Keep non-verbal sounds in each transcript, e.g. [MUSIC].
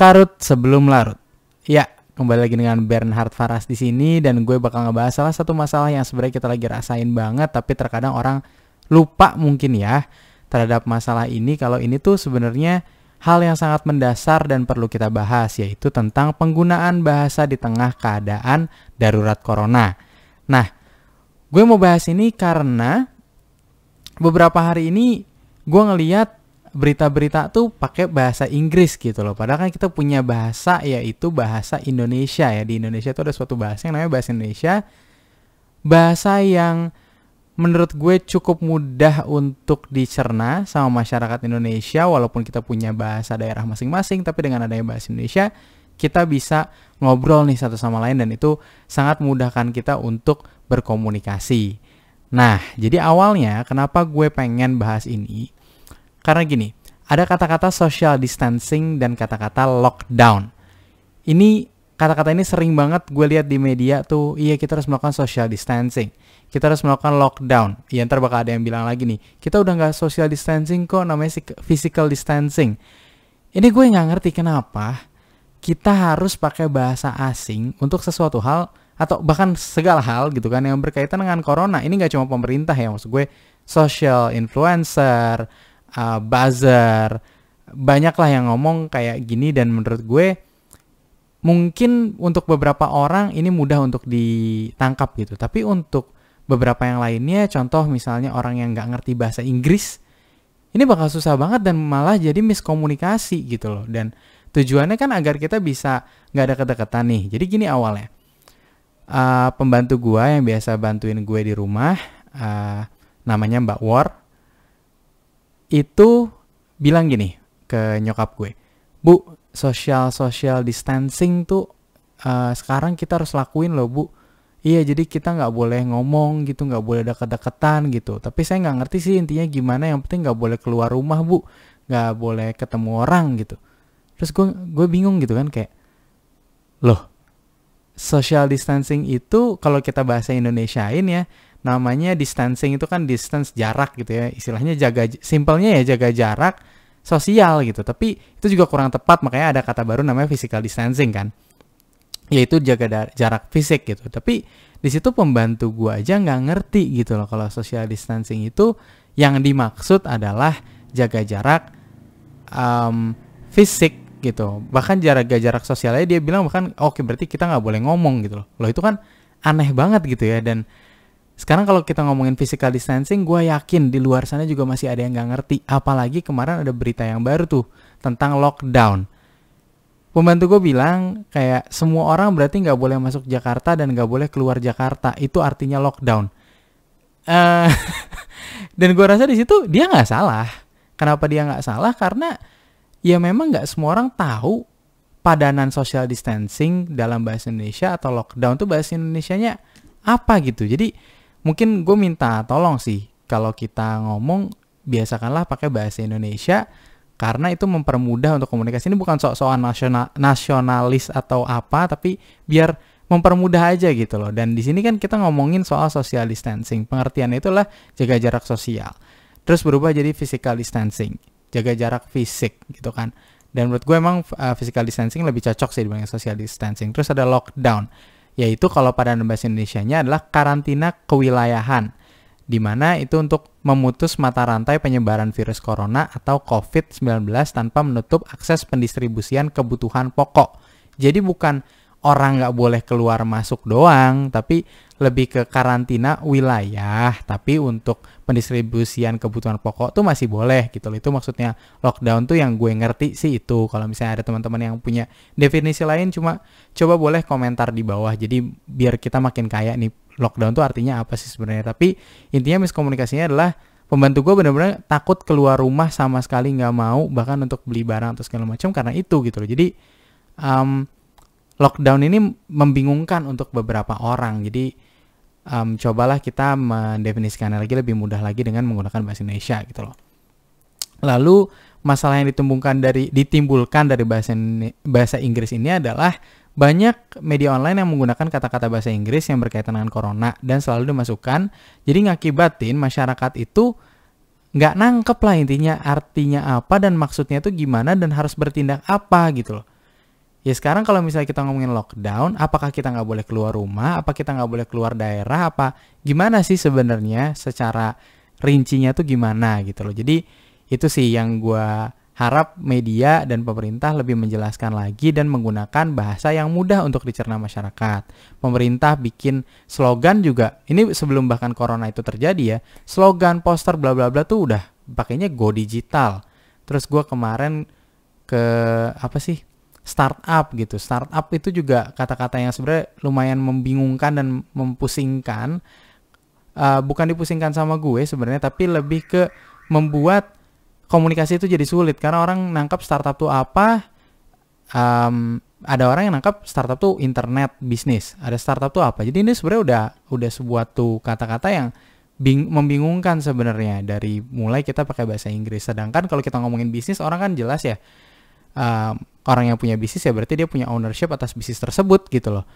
Karut sebelum larut. Ya, kembali lagi dengan Bernhard Faras di sini dan gue bakal ngebahas salah satu masalah yang sebenarnya kita lagi rasain banget tapi terkadang orang lupa mungkin ya terhadap masalah ini kalau ini tuh sebenarnya hal yang sangat mendasar dan perlu kita bahas yaitu tentang penggunaan bahasa di tengah keadaan darurat corona. Nah, gue mau bahas ini karena beberapa hari ini gue ngeliat berita-berita tuh pakai bahasa Inggris gitu loh. Padahal kan kita punya bahasa yaitu bahasa Indonesia ya. Di Indonesia tuh ada suatu bahasa yang namanya bahasa Indonesia. Bahasa yang menurut gue cukup mudah untuk dicerna sama masyarakat Indonesia walaupun kita punya bahasa daerah masing-masing tapi dengan adanya bahasa Indonesia kita bisa ngobrol nih satu sama lain dan itu sangat mudahkan kita untuk berkomunikasi. Nah, jadi awalnya kenapa gue pengen bahas ini? Karena gini, ada kata-kata social distancing dan kata-kata lockdown. Ini kata-kata ini sering banget gue lihat di media tuh, iya kita harus melakukan social distancing. Kita harus melakukan lockdown. Iya ntar bakal ada yang bilang lagi nih, kita udah nggak social distancing kok namanya physical distancing. Ini gue nggak ngerti kenapa kita harus pakai bahasa asing untuk sesuatu hal atau bahkan segala hal gitu kan yang berkaitan dengan corona ini nggak cuma pemerintah ya maksud gue social influencer uh, buzzer banyaklah yang ngomong kayak gini dan menurut gue mungkin untuk beberapa orang ini mudah untuk ditangkap gitu tapi untuk beberapa yang lainnya contoh misalnya orang yang nggak ngerti bahasa Inggris ini bakal susah banget dan malah jadi miskomunikasi gitu loh dan tujuannya kan agar kita bisa nggak ada kedekatan nih jadi gini awalnya uh, pembantu gue yang biasa bantuin gue di rumah uh, namanya Mbak War itu bilang gini ke nyokap gue, Bu, social social distancing tuh uh, sekarang kita harus lakuin loh Bu. Iya jadi kita nggak boleh ngomong gitu, nggak boleh ada kedekatan gitu. Tapi saya nggak ngerti sih intinya gimana. Yang penting nggak boleh keluar rumah Bu, nggak boleh ketemu orang gitu. Terus gue gue bingung gitu kan kayak, loh social distancing itu kalau kita bahasa Indonesiain ya namanya distancing itu kan distance jarak gitu ya istilahnya jaga simpelnya ya jaga jarak sosial gitu tapi itu juga kurang tepat makanya ada kata baru namanya physical distancing kan yaitu jaga jarak fisik gitu tapi di situ pembantu gua aja nggak ngerti gitu loh kalau social distancing itu yang dimaksud adalah jaga jarak um, fisik gitu bahkan jarak jarak sosialnya dia bilang bahkan oke okay, berarti kita nggak boleh ngomong gitu loh loh itu kan aneh banget gitu ya dan sekarang kalau kita ngomongin physical distancing, gue yakin di luar sana juga masih ada yang nggak ngerti. Apalagi kemarin ada berita yang baru tuh tentang lockdown. Pembantu gue bilang kayak semua orang berarti nggak boleh masuk Jakarta dan nggak boleh keluar Jakarta. Itu artinya lockdown. Uh, [LAUGHS] dan gue rasa di situ dia nggak salah. Kenapa dia nggak salah? Karena ya memang nggak semua orang tahu padanan social distancing dalam bahasa Indonesia atau lockdown tuh bahasa Indonesia-nya apa gitu. Jadi mungkin gue minta tolong sih kalau kita ngomong biasakanlah pakai bahasa Indonesia karena itu mempermudah untuk komunikasi ini bukan soal soal nasional nasionalis atau apa tapi biar mempermudah aja gitu loh dan di sini kan kita ngomongin soal social distancing pengertian itulah jaga jarak sosial terus berubah jadi physical distancing jaga jarak fisik gitu kan dan menurut gue emang eh, physical distancing lebih cocok sih dibanding social distancing terus ada lockdown yaitu kalau pada bahasa Indonesia-nya adalah karantina kewilayahan, di mana itu untuk memutus mata rantai penyebaran virus corona atau COVID-19 tanpa menutup akses pendistribusian kebutuhan pokok. Jadi bukan orang nggak boleh keluar masuk doang, tapi lebih ke karantina wilayah. Tapi untuk pendistribusian kebutuhan pokok tuh masih boleh gitu loh. Itu maksudnya lockdown tuh yang gue ngerti sih itu. Kalau misalnya ada teman-teman yang punya definisi lain cuma coba boleh komentar di bawah. Jadi biar kita makin kaya nih lockdown tuh artinya apa sih sebenarnya. Tapi intinya miskomunikasinya adalah pembantu gue bener-bener takut keluar rumah sama sekali nggak mau bahkan untuk beli barang atau segala macam karena itu gitu loh. Jadi um, lockdown ini membingungkan untuk beberapa orang. Jadi um, cobalah kita mendefinisikan lagi lebih mudah lagi dengan menggunakan bahasa Indonesia gitu loh. Lalu masalah yang ditimbulkan dari ditimbulkan dari bahasa bahasa Inggris ini adalah banyak media online yang menggunakan kata-kata bahasa Inggris yang berkaitan dengan corona dan selalu dimasukkan. Jadi ngakibatin masyarakat itu nggak nangkep lah intinya artinya apa dan maksudnya itu gimana dan harus bertindak apa gitu loh. Ya sekarang kalau misalnya kita ngomongin lockdown, apakah kita nggak boleh keluar rumah? Apa kita nggak boleh keluar daerah? Apa gimana sih sebenarnya secara rincinya tuh gimana gitu loh? Jadi itu sih yang gue harap media dan pemerintah lebih menjelaskan lagi dan menggunakan bahasa yang mudah untuk dicerna masyarakat. Pemerintah bikin slogan juga. Ini sebelum bahkan corona itu terjadi ya. Slogan, poster, bla bla bla tuh udah pakainya go digital. Terus gue kemarin ke apa sih startup gitu. Startup itu juga kata-kata yang sebenarnya lumayan membingungkan dan mempusingkan. Uh, bukan dipusingkan sama gue sebenarnya, tapi lebih ke membuat komunikasi itu jadi sulit karena orang nangkap startup tuh apa. Um, ada orang yang nangkap startup tuh internet bisnis, ada startup tuh apa. Jadi ini sebenarnya udah udah sebuah tuh kata-kata yang bing membingungkan sebenarnya dari mulai kita pakai bahasa Inggris. Sedangkan kalau kita ngomongin bisnis orang kan jelas ya um, orang yang punya bisnis ya berarti dia punya ownership atas bisnis tersebut gitu loh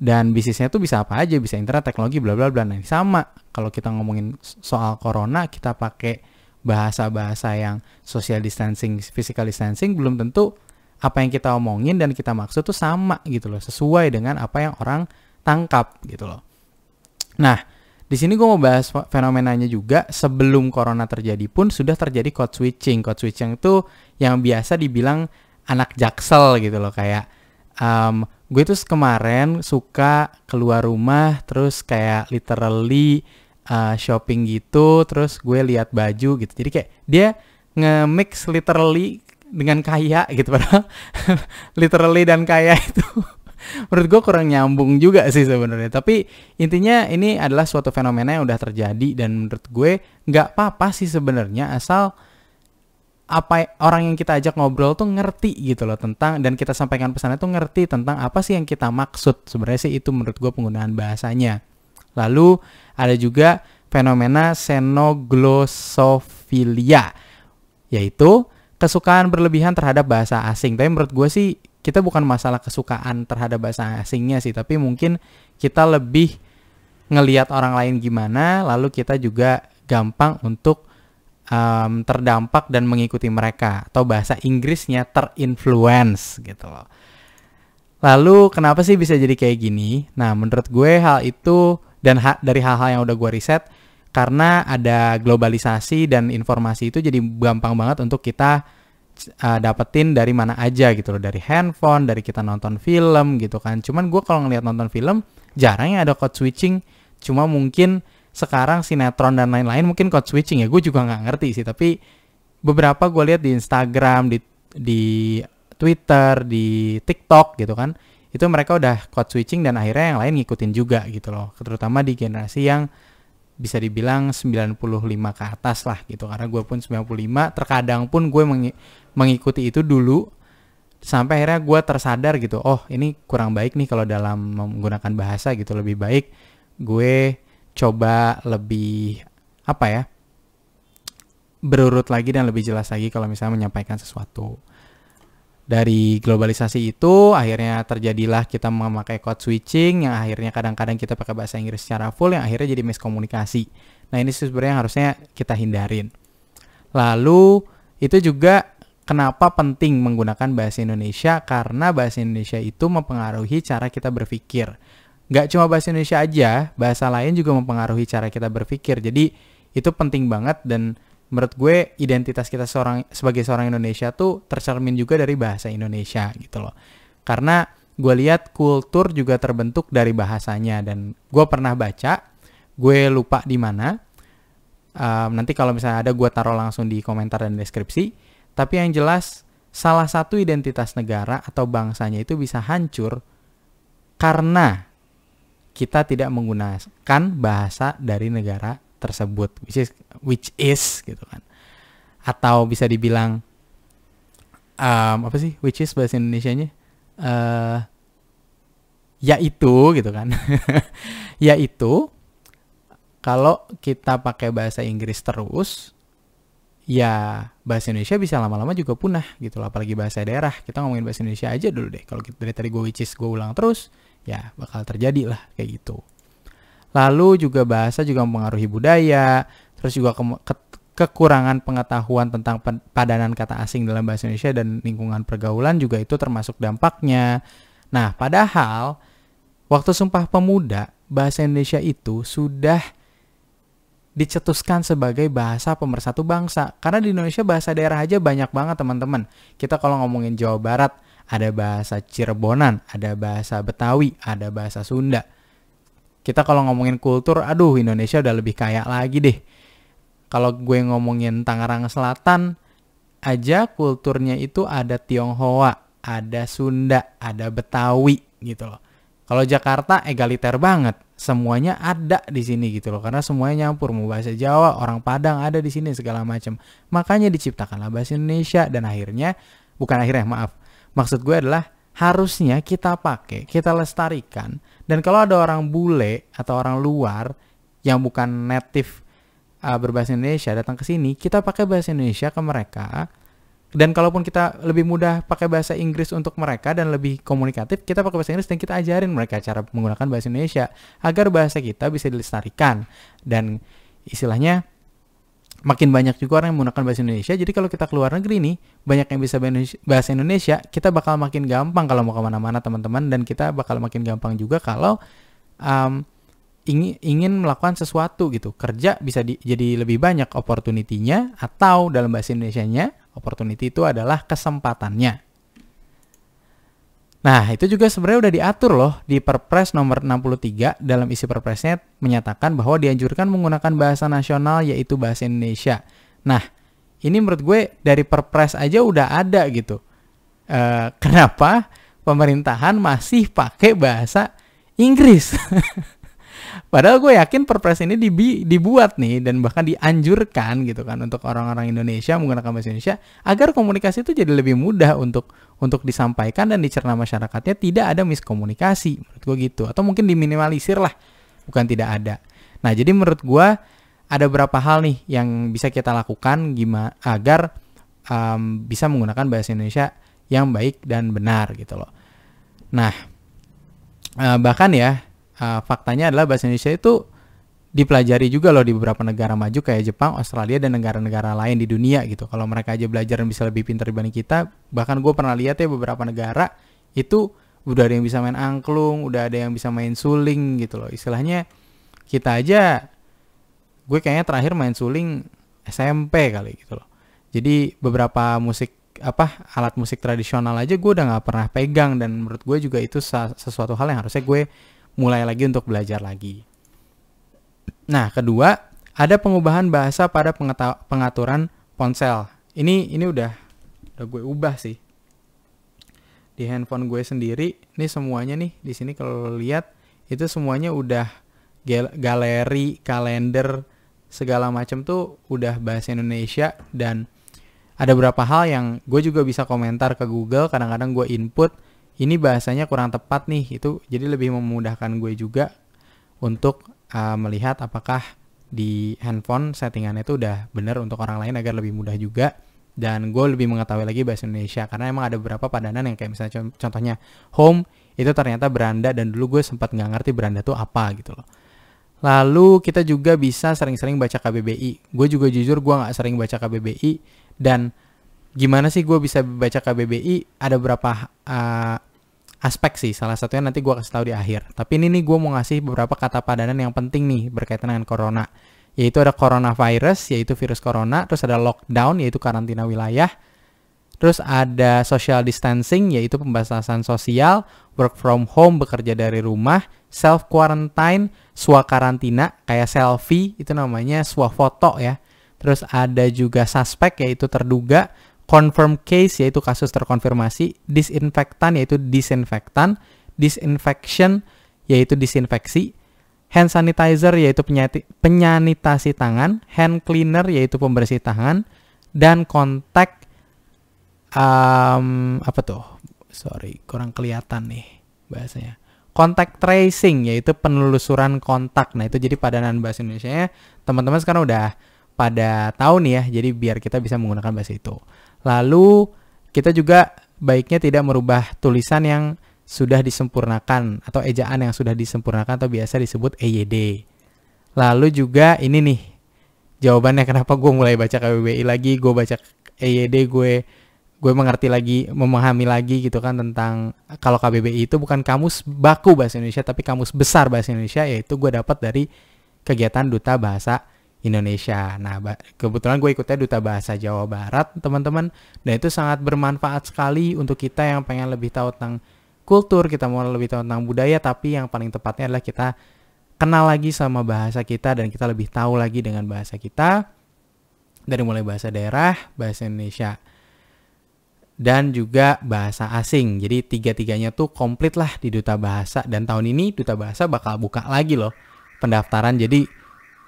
dan bisnisnya tuh bisa apa aja bisa internet teknologi bla bla bla nah sama kalau kita ngomongin soal corona kita pakai bahasa-bahasa yang social distancing physical distancing belum tentu apa yang kita omongin dan kita maksud tuh sama gitu loh sesuai dengan apa yang orang tangkap gitu loh nah di sini gue mau bahas fenomenanya juga sebelum corona terjadi pun sudah terjadi code switching. Code switching itu yang biasa dibilang anak jaksel gitu loh kayak um, gue tuh kemarin suka keluar rumah terus kayak literally uh, shopping gitu terus gue lihat baju gitu jadi kayak dia nge-mix literally dengan kaya gitu padahal [LAUGHS] literally dan kaya itu [LAUGHS] menurut gue kurang nyambung juga sih sebenarnya tapi intinya ini adalah suatu fenomena yang udah terjadi dan menurut gue nggak apa-apa sih sebenarnya asal apa orang yang kita ajak ngobrol tuh ngerti gitu loh tentang dan kita sampaikan pesannya tuh ngerti tentang apa sih yang kita maksud sebenarnya sih itu menurut gue penggunaan bahasanya lalu ada juga fenomena senoglosofilia yaitu kesukaan berlebihan terhadap bahasa asing tapi menurut gue sih kita bukan masalah kesukaan terhadap bahasa asingnya sih tapi mungkin kita lebih ngelihat orang lain gimana lalu kita juga gampang untuk um, terdampak dan mengikuti mereka atau bahasa Inggrisnya terinfluence gitu loh. Lalu kenapa sih bisa jadi kayak gini? Nah, menurut gue hal itu dan ha dari hal-hal yang udah gue riset karena ada globalisasi dan informasi itu jadi gampang banget untuk kita uh, dapetin dari mana aja gitu loh dari handphone dari kita nonton film gitu kan cuman gue kalau ngelihat nonton film jarangnya ada code switching cuma mungkin sekarang sinetron dan lain-lain mungkin code switching ya gue juga nggak ngerti sih tapi beberapa gue lihat di Instagram di di Twitter di TikTok gitu kan itu mereka udah code switching dan akhirnya yang lain ngikutin juga gitu loh terutama di generasi yang bisa dibilang 95 ke atas lah gitu karena gue pun 95 terkadang pun gue mengikuti itu dulu sampai akhirnya gue tersadar gitu oh ini kurang baik nih kalau dalam menggunakan bahasa gitu lebih baik gue coba lebih apa ya berurut lagi dan lebih jelas lagi kalau misalnya menyampaikan sesuatu dari globalisasi itu akhirnya terjadilah kita memakai code switching yang akhirnya kadang-kadang kita pakai bahasa Inggris secara full yang akhirnya jadi miskomunikasi. Nah ini sebenarnya yang harusnya kita hindarin. Lalu itu juga kenapa penting menggunakan bahasa Indonesia karena bahasa Indonesia itu mempengaruhi cara kita berpikir nggak cuma bahasa Indonesia aja, bahasa lain juga mempengaruhi cara kita berpikir. Jadi itu penting banget dan menurut gue identitas kita seorang sebagai seorang Indonesia tuh tercermin juga dari bahasa Indonesia gitu loh. Karena gue lihat kultur juga terbentuk dari bahasanya dan gue pernah baca, gue lupa di mana. Um, nanti kalau misalnya ada gue taruh langsung di komentar dan deskripsi. Tapi yang jelas salah satu identitas negara atau bangsanya itu bisa hancur karena kita tidak menggunakan bahasa dari negara tersebut which is which is gitu kan atau bisa dibilang um, apa sih which is bahasa Indonesia nya uh, eh, yaitu gitu kan [LAUGHS] yaitu kalau kita pakai bahasa Inggris terus ya bahasa Indonesia bisa lama-lama juga punah gitu loh apalagi bahasa daerah kita ngomongin bahasa Indonesia aja dulu deh kalau dari tadi gue which is gue ulang terus ya bakal terjadi lah kayak gitu. Lalu juga bahasa juga mempengaruhi budaya, terus juga ke ke kekurangan pengetahuan tentang padanan kata asing dalam bahasa Indonesia dan lingkungan pergaulan juga itu termasuk dampaknya. Nah, padahal waktu Sumpah Pemuda, bahasa Indonesia itu sudah dicetuskan sebagai bahasa pemersatu bangsa. Karena di Indonesia bahasa daerah aja banyak banget teman-teman. Kita kalau ngomongin Jawa Barat, ada bahasa Cirebonan, ada bahasa Betawi, ada bahasa Sunda. Kita kalau ngomongin kultur, aduh Indonesia udah lebih kaya lagi deh. Kalau gue ngomongin Tangerang Selatan aja kulturnya itu ada Tionghoa, ada Sunda, ada Betawi gitu loh. Kalau Jakarta egaliter banget, semuanya ada di sini gitu loh, karena semuanya nyampur mau bahasa Jawa, orang Padang ada di sini segala macam. Makanya diciptakanlah bahasa Indonesia dan akhirnya bukan akhirnya maaf, Maksud gue adalah harusnya kita pakai, kita lestarikan. Dan kalau ada orang bule atau orang luar yang bukan native uh, berbahasa Indonesia datang ke sini, kita pakai bahasa Indonesia ke mereka. Dan kalaupun kita lebih mudah pakai bahasa Inggris untuk mereka dan lebih komunikatif, kita pakai bahasa Inggris dan kita ajarin mereka cara menggunakan bahasa Indonesia agar bahasa kita bisa dilestarikan. Dan istilahnya makin banyak juga orang yang menggunakan bahasa Indonesia. Jadi kalau kita keluar negeri nih, banyak yang bisa bahasa Indonesia, kita bakal makin gampang kalau mau kemana-mana teman-teman dan kita bakal makin gampang juga kalau um, ingin ingin melakukan sesuatu gitu. Kerja bisa di, jadi lebih banyak opportunity-nya atau dalam bahasa Indonesia-nya, opportunity itu adalah kesempatannya. Nah, itu juga sebenarnya udah diatur loh di Perpres nomor 63 dalam isi Perpresnya menyatakan bahwa dianjurkan menggunakan bahasa nasional yaitu bahasa Indonesia. Nah, ini menurut gue dari Perpres aja udah ada gitu. E, kenapa pemerintahan masih pakai bahasa Inggris? [LAUGHS] Padahal gue yakin perpres ini dibi dibuat nih dan bahkan dianjurkan gitu kan untuk orang-orang Indonesia menggunakan bahasa Indonesia agar komunikasi itu jadi lebih mudah untuk untuk disampaikan dan dicerna masyarakatnya tidak ada miskomunikasi menurut gue gitu atau mungkin diminimalisir lah bukan tidak ada. Nah jadi menurut gue ada berapa hal nih yang bisa kita lakukan gimana agar um, bisa menggunakan bahasa Indonesia yang baik dan benar gitu loh. Nah, eh, bahkan ya uh, faktanya adalah bahasa Indonesia itu dipelajari juga loh di beberapa negara maju kayak Jepang, Australia dan negara-negara lain di dunia gitu. Kalau mereka aja belajar dan bisa lebih pintar dibanding kita, bahkan gue pernah lihat ya beberapa negara itu udah ada yang bisa main angklung, udah ada yang bisa main suling gitu loh. Istilahnya kita aja gue kayaknya terakhir main suling SMP kali gitu loh. Jadi beberapa musik apa alat musik tradisional aja gue udah nggak pernah pegang dan menurut gue juga itu sesuatu hal yang harusnya gue mulai lagi untuk belajar lagi. Nah, kedua, ada pengubahan bahasa pada pengaturan ponsel. Ini ini udah udah gue ubah sih. Di handphone gue sendiri, ini semuanya nih di sini kalau lihat itu semuanya udah galeri, kalender, segala macam tuh udah bahasa Indonesia dan ada beberapa hal yang gue juga bisa komentar ke Google, kadang-kadang gue input ini bahasanya kurang tepat nih itu jadi lebih memudahkan gue juga untuk uh, melihat apakah di handphone settingannya itu udah bener untuk orang lain agar lebih mudah juga dan gue lebih mengetahui lagi bahasa Indonesia karena emang ada beberapa padanan yang kayak misalnya contohnya home itu ternyata beranda dan dulu gue sempat nggak ngerti beranda tuh apa gitu loh lalu kita juga bisa sering-sering baca KBBI gue juga jujur gue nggak sering baca KBBI dan gimana sih gue bisa baca KBBI ada berapa uh, aspek sih salah satunya nanti gue kasih tahu di akhir tapi ini nih gue mau ngasih beberapa kata padanan yang penting nih berkaitan dengan corona yaitu ada coronavirus yaitu virus corona terus ada lockdown yaitu karantina wilayah terus ada social distancing yaitu pembatasan sosial work from home bekerja dari rumah self quarantine swa karantina kayak selfie itu namanya swa foto ya terus ada juga suspek yaitu terduga confirm case yaitu kasus terkonfirmasi, disinfektan yaitu disinfektan, disinfection yaitu disinfeksi, hand sanitizer yaitu penyanitasi tangan, hand cleaner yaitu pembersih tangan, dan kontak um, apa tuh? Sorry, kurang kelihatan nih bahasanya. Kontak tracing yaitu penelusuran kontak. Nah itu jadi padanan bahasa Indonesia teman-teman sekarang udah pada tahun ya. Jadi biar kita bisa menggunakan bahasa itu. Lalu kita juga baiknya tidak merubah tulisan yang sudah disempurnakan atau ejaan yang sudah disempurnakan atau biasa disebut EYD. Lalu juga ini nih jawabannya kenapa gue mulai baca KBBI lagi, gue baca EYD, gue gue mengerti lagi, memahami lagi gitu kan tentang kalau KBBI itu bukan kamus baku bahasa Indonesia tapi kamus besar bahasa Indonesia yaitu gue dapat dari kegiatan duta bahasa Indonesia. Nah, kebetulan gue ikutnya Duta Bahasa Jawa Barat, teman-teman. Dan itu sangat bermanfaat sekali untuk kita yang pengen lebih tahu tentang kultur, kita mau lebih tahu tentang budaya, tapi yang paling tepatnya adalah kita kenal lagi sama bahasa kita dan kita lebih tahu lagi dengan bahasa kita dari mulai bahasa daerah, bahasa Indonesia, dan juga bahasa asing. Jadi tiga-tiganya tuh komplit lah di Duta Bahasa dan tahun ini Duta Bahasa bakal buka lagi loh pendaftaran. Jadi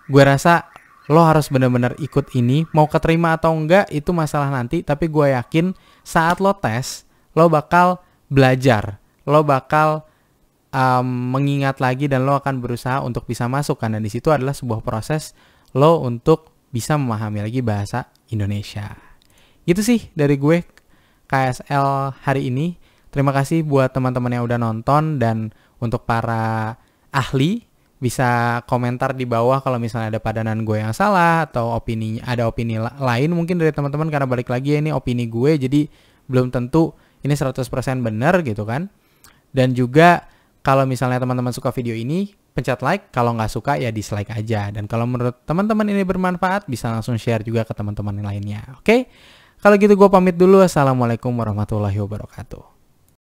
gue rasa lo harus bener-bener ikut ini mau keterima atau enggak itu masalah nanti tapi gue yakin saat lo tes lo bakal belajar lo bakal um, mengingat lagi dan lo akan berusaha untuk bisa masuk karena di situ adalah sebuah proses lo untuk bisa memahami lagi bahasa Indonesia gitu sih dari gue KSL hari ini terima kasih buat teman-teman yang udah nonton dan untuk para ahli bisa komentar di bawah kalau misalnya ada padanan gue yang salah atau opini ada opini lain mungkin dari teman-teman karena balik lagi ya, ini opini gue jadi belum tentu ini 100% benar gitu kan. Dan juga kalau misalnya teman-teman suka video ini, pencet like. Kalau nggak suka ya dislike aja. Dan kalau menurut teman-teman ini bermanfaat, bisa langsung share juga ke teman-teman lainnya. Oke? Okay? Kalau gitu gue pamit dulu. Assalamualaikum warahmatullahi wabarakatuh.